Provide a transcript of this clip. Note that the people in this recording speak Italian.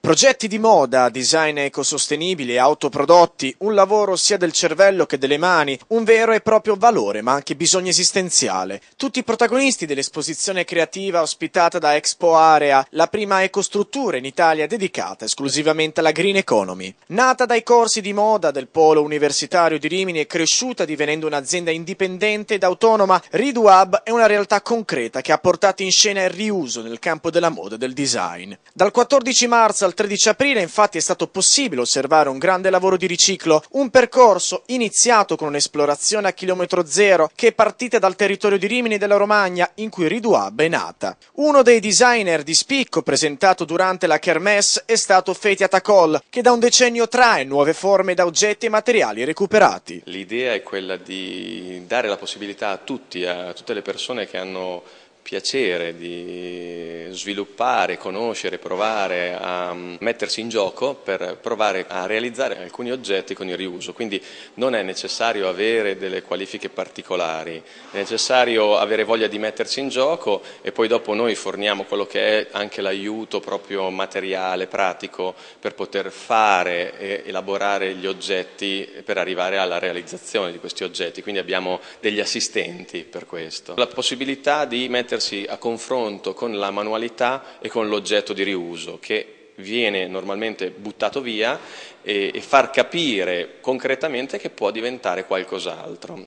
Progetti di moda, design ecosostenibile, autoprodotti, un lavoro sia del cervello che delle mani, un vero e proprio valore ma anche bisogno esistenziale. Tutti i protagonisti dell'esposizione creativa ospitata da Expo Area, la prima ecostruttura in Italia dedicata esclusivamente alla green economy. Nata dai corsi di moda del polo universitario di Rimini e cresciuta divenendo un'azienda indipendente ed autonoma, Riduab è una realtà concreta che ha portato in scena il riuso nel campo della moda e del design. Dal 14 marzo al 13 aprile infatti è stato possibile osservare un grande lavoro di riciclo, un percorso iniziato con un'esplorazione a chilometro zero che è partita dal territorio di Rimini della Romagna in cui Riduab è nata. Uno dei designer di spicco presentato durante la Kermesse è stato Feti Atakol, che da un decennio trae nuove forme da oggetti e materiali recuperati. L'idea è quella di dare la possibilità a tutti, a tutte le persone che hanno piacere di sviluppare, conoscere, provare a mettersi in gioco per provare a realizzare alcuni oggetti con il riuso. Quindi non è necessario avere delle qualifiche particolari, è necessario avere voglia di mettersi in gioco e poi dopo noi forniamo quello che è anche l'aiuto proprio materiale, pratico, per poter fare e elaborare gli oggetti per arrivare alla realizzazione di questi oggetti. Quindi abbiamo degli assistenti per questo. La possibilità di mettersi mettersi a confronto con la manualità e con l'oggetto di riuso che viene normalmente buttato via e, e far capire concretamente che può diventare qualcos'altro.